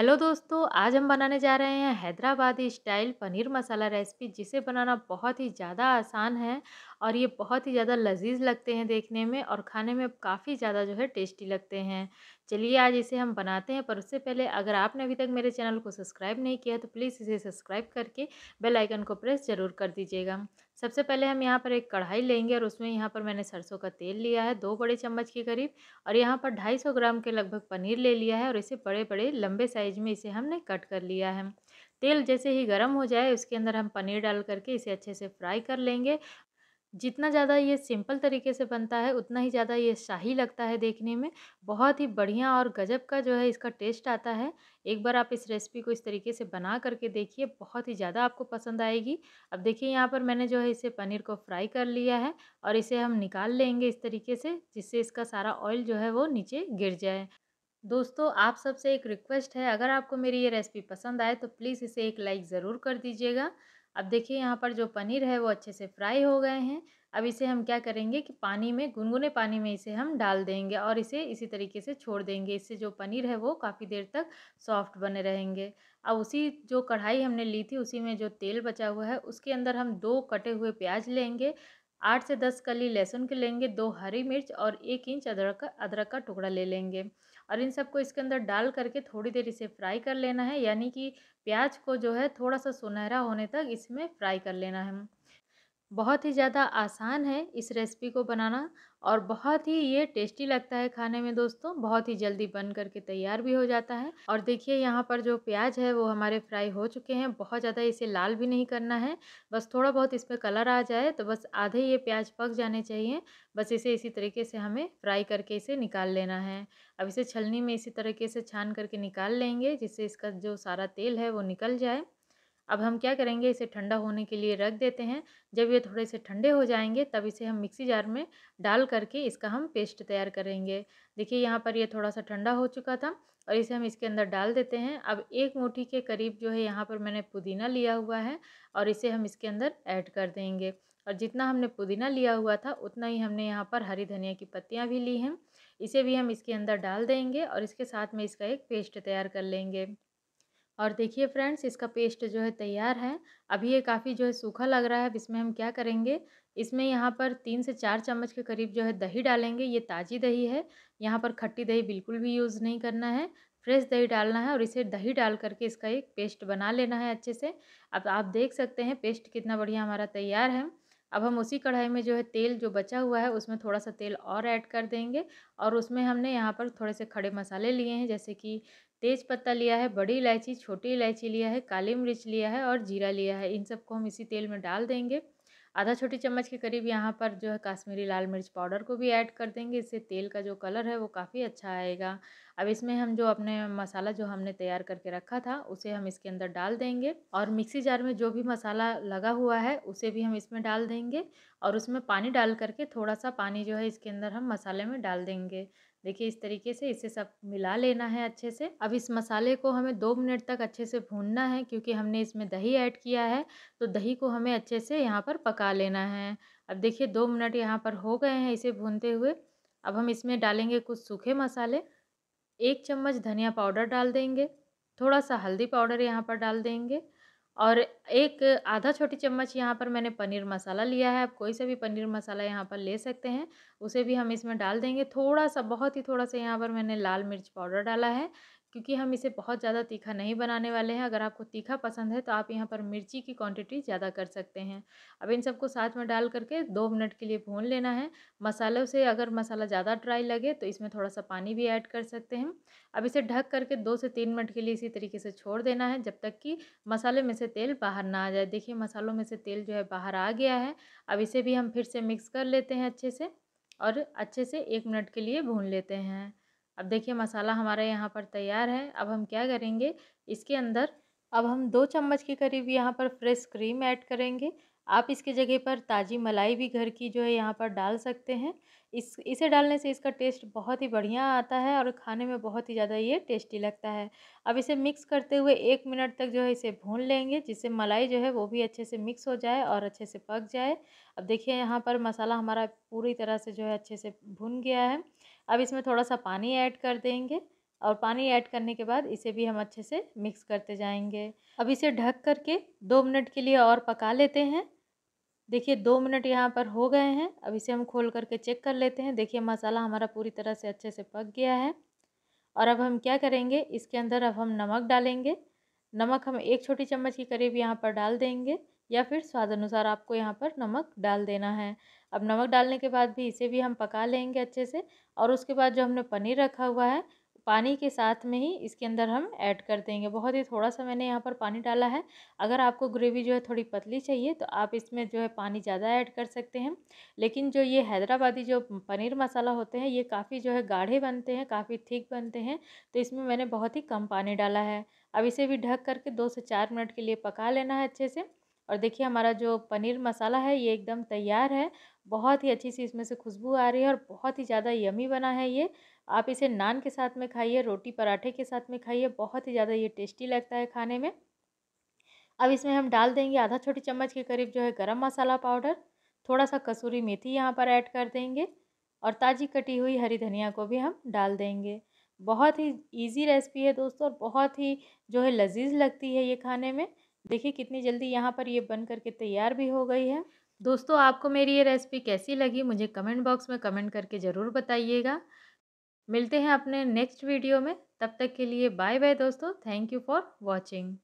hello दोस्तों आज हम बनाने जा रहे हैं हैदराबादी स्टाइल पनीर मसाला रेसिपी जिसे बनाना बहुत ही ज़्यादा आसान है और ये बहुत ही ज़्यादा लजीज लगते हैं देखने में और खाने में काफ़ी ज़्यादा जो है टेस्टी लगते हैं चलिए आज इसे हम बनाते हैं पर उससे पहले अगर आपने अभी तक मेरे चैनल को सब्सक्राइब नहीं किया तो प्लीज़ इसे सब्सक्राइब करके बेल आइकन को प्रेस ज़रूर कर दीजिएगा सबसे पहले हम यहाँ पर एक कढ़ाई लेंगे और उसमें यहाँ पर मैंने सरसों का तेल लिया है दो बड़े चम्मच के करीब और यहाँ पर 250 ग्राम के लगभग पनीर ले लिया है और इसे बड़े बड़े लंबे साइज में इसे हमने कट कर लिया है तेल जैसे ही गर्म हो जाए उसके अंदर हम पनीर डाल करके इसे अच्छे से फ्राई कर लेंगे जितना ज़्यादा ये सिंपल तरीके से बनता है उतना ही ज़्यादा ये शाही लगता है देखने में बहुत ही बढ़िया और गज़ब का जो है इसका टेस्ट आता है एक बार आप इस रेसिपी को इस तरीके से बना करके देखिए बहुत ही ज़्यादा आपको पसंद आएगी अब देखिए यहाँ पर मैंने जो है इसे पनीर को फ्राई कर लिया है और इसे हम निकाल लेंगे इस तरीके से जिससे इसका सारा ऑयल जो है वो नीचे गिर जाए दोस्तों आप सबसे एक रिक्वेस्ट है अगर आपको मेरी ये रेसिपी पसंद आए तो प्लीज़ इसे एक लाइक ज़रूर कर दीजिएगा अब देखिए यहाँ पर जो पनीर है वो अच्छे से फ्राई हो गए हैं अब इसे हम क्या करेंगे कि पानी में गुनगुने पानी में इसे हम डाल देंगे और इसे इसी तरीके से छोड़ देंगे इससे जो पनीर है वो काफ़ी देर तक सॉफ्ट बने रहेंगे अब उसी जो कढ़ाई हमने ली थी उसी में जो तेल बचा हुआ है उसके अंदर हम दो कटे हुए प्याज लेंगे आठ से दस कली लहसुन के लेंगे दो हरी मिर्च और एक इंच अदरक का अदरक का टुकड़ा ले लेंगे और इन सबको इसके अंदर डाल करके थोड़ी देर इसे फ्राई कर लेना है यानी कि प्याज को जो है थोड़ा सा सुनहरा होने तक इसमें फ्राई कर लेना है बहुत ही ज़्यादा आसान है इस रेसिपी को बनाना और बहुत ही ये टेस्टी लगता है खाने में दोस्तों बहुत ही जल्दी बन करके तैयार भी हो जाता है और देखिए यहाँ पर जो प्याज है वो हमारे फ्राई हो चुके हैं बहुत ज़्यादा इसे लाल भी नहीं करना है बस थोड़ा बहुत इसमें कलर आ जाए तो बस आधे ये प्याज पक जाने चाहिए बस इसे इसी तरीके से हमें फ्राई करके इसे निकाल लेना है अब इसे छलनी में इसी तरीके से छान करके निकाल लेंगे जिससे इसका जो सारा तेल है वो निकल जाए अब हम क्या करेंगे इसे ठंडा होने के लिए रख देते हैं जब ये थोड़े से ठंडे हो जाएंगे तब इसे हम मिक्सी जार में डाल करके इसका हम पेस्ट तैयार करेंगे देखिए यहाँ पर ये थोड़ा सा ठंडा हो चुका था और इसे हम इसके अंदर डाल देते हैं अब एक मुट्ठी के करीब जो है यहाँ पर मैंने पुदीना लिया हुआ है और इसे हम इसके अंदर ऐड कर देंगे और जितना हमने पुदीना लिया हुआ था उतना ही हमने यहाँ पर हरी धनिया की पत्तियाँ भी ली हैं इसे भी हम इसके अंदर डाल देंगे और इसके साथ में इसका एक पेस्ट तैयार कर लेंगे और देखिए फ्रेंड्स इसका पेस्ट जो है तैयार है अभी ये काफ़ी जो है सूखा लग रहा है अब इसमें हम क्या करेंगे इसमें यहाँ पर तीन से चार चम्मच के करीब जो है दही डालेंगे ये ताज़ी दही है यहाँ पर खट्टी दही बिल्कुल भी यूज़ नहीं करना है फ्रेश दही डालना है और इसे दही डाल करके इसका एक पेस्ट बना लेना है अच्छे से अब आप देख सकते हैं पेस्ट कितना बढ़िया हमारा तैयार है अब हम उसी कढ़ाई में जो है तेल जो बचा हुआ है उसमें थोड़ा सा तेल और ऐड कर देंगे और उसमें हमने यहाँ पर थोड़े से खड़े मसाले लिए हैं जैसे कि तेज पत्ता लिया है बड़ी इलायची छोटी इलायची लिया है काली मिर्च लिया है और जीरा लिया है इन सबको हम इसी तेल में डाल देंगे आधा छोटी चम्मच के करीब यहाँ पर जो है काश्मीरी लाल मिर्च पाउडर को भी ऐड कर देंगे इससे तेल का जो कलर है वो काफ़ी अच्छा आएगा अब इसमें हम जो अपने मसाला जो हमने तैयार करके रखा था उसे हम इसके अंदर डाल देंगे और मिक्सी जार में जो भी मसाला लगा हुआ है उसे भी हम इसमें डाल देंगे और उसमें पानी डाल करके थोड़ा सा पानी जो है इसके अंदर हम मसाले में डाल देंगे देखिए इस तरीके से इसे सब मिला लेना है अच्छे से अब इस मसाले को हमें दो मिनट तक अच्छे से भूनना है क्योंकि हमने इसमें दही ऐड किया है तो दही को हमें अच्छे से यहाँ पर पका लेना है अब देखिए दो मिनट यहाँ पर हो गए हैं इसे भूनते हुए अब हम इसमें डालेंगे कुछ सूखे मसाले एक चम्मच धनिया पाउडर डाल देंगे थोड़ा सा हल्दी पाउडर यहाँ पर डाल देंगे और एक आधा छोटी चम्मच यहाँ पर मैंने पनीर मसाला लिया है आप कोई सा भी पनीर मसाला यहाँ पर ले सकते हैं उसे भी हम इसमें डाल देंगे थोड़ा सा बहुत ही थोड़ा सा यहाँ पर मैंने लाल मिर्च पाउडर डाला है क्योंकि हम इसे बहुत ज़्यादा तीखा नहीं बनाने वाले हैं अगर आपको तीखा पसंद है तो आप यहाँ पर मिर्ची की क्वांटिटी ज़्यादा कर सकते हैं अब इन सबको साथ में डाल करके दो मिनट के लिए भून लेना है मसालों से अगर मसाला ज़्यादा ड्राई लगे तो इसमें थोड़ा सा पानी भी ऐड कर सकते हैं अब इसे ढक करके दो से तीन मिनट के लिए इसी तरीके से छोड़ देना है जब तक कि मसाले में से तेल बाहर ना आ जाए देखिए मसालों में से तेल जो है बाहर आ गया है अब इसे भी हम फिर से मिक्स कर लेते हैं अच्छे से और अच्छे से एक मिनट के लिए भून लेते हैं अब देखिए मसाला हमारा यहाँ पर तैयार है अब हम क्या करेंगे इसके अंदर अब हम दो चम्मच के करीब यहाँ पर फ्रेश क्रीम ऐड करेंगे आप इसके जगह पर ताज़ी मलाई भी घर की जो है यहाँ पर डाल सकते हैं इस इसे डालने से इसका टेस्ट बहुत ही बढ़िया आता है और खाने में बहुत ही ज़्यादा ये टेस्टी लगता है अब इसे मिक्स करते हुए एक मिनट तक जो है इसे भून लेंगे जिससे मलाई जो है वो भी अच्छे से मिक्स हो जाए और अच्छे से पक जाए अब देखिए यहाँ पर मसाला हमारा पूरी तरह से जो है अच्छे से भून गया है अब इसमें थोड़ा सा पानी ऐड कर देंगे और पानी ऐड करने के बाद इसे भी हम अच्छे से मिक्स करते जाएंगे अब इसे ढक करके दो मिनट के लिए और पका लेते हैं देखिए दो मिनट यहाँ पर हो गए हैं अब इसे हम खोल करके चेक कर लेते हैं देखिए मसाला हमारा पूरी तरह से अच्छे से पक गया है और अब हम क्या करेंगे इसके अंदर अब हम नमक डालेंगे नमक हम एक छोटी चम्मच के करीब यहाँ पर डाल देंगे या फिर स्वाद अनुसार आपको यहाँ पर नमक डाल देना है अब नमक डालने के बाद भी इसे भी हम पका लेंगे अच्छे से और उसके बाद जो हमने पनीर रखा हुआ है पानी के साथ में ही इसके अंदर हम ऐड कर देंगे बहुत ही थोड़ा सा मैंने यहाँ पर पानी डाला है अगर आपको ग्रेवी जो है थोड़ी पतली चाहिए तो आप इसमें जो है पानी ज़्यादा ऐड कर सकते हैं लेकिन जो ये हैदराबादी जो पनीर मसाला होते हैं ये काफ़ी जो है गाढ़े बनते हैं काफ़ी थिक बनते हैं तो इसमें मैंने बहुत ही कम पानी डाला है अब इसे भी ढक करके दो से चार मिनट के लिए पका लेना है अच्छे से और देखिए हमारा जो पनीर मसाला है ये एकदम तैयार है बहुत ही अच्छी सी इसमें से खुशबू आ रही है और बहुत ही ज़्यादा यमी बना है ये आप इसे नान के साथ में खाइए रोटी पराठे के साथ में खाइए बहुत ही ज़्यादा ये टेस्टी लगता है खाने में अब इसमें हम डाल देंगे आधा छोटी चम्मच के करीब जो है गरम मसाला पाउडर थोड़ा सा कसूरी मेथी यहाँ पर ऐड कर देंगे और ताज़ी कटी हुई हरी धनिया को भी हम डाल देंगे बहुत ही इजी रेसिपी है दोस्तों और बहुत ही जो है लजीज लगती है ये खाने में देखिए कितनी जल्दी यहाँ पर ये बन करके तैयार भी हो गई है दोस्तों आपको मेरी ये रेसिपी कैसी लगी मुझे कमेंट बॉक्स में कमेंट करके ज़रूर बताइएगा मिलते हैं अपने नेक्स्ट वीडियो में तब तक के लिए बाय बाय दोस्तों थैंक यू फॉर वॉचिंग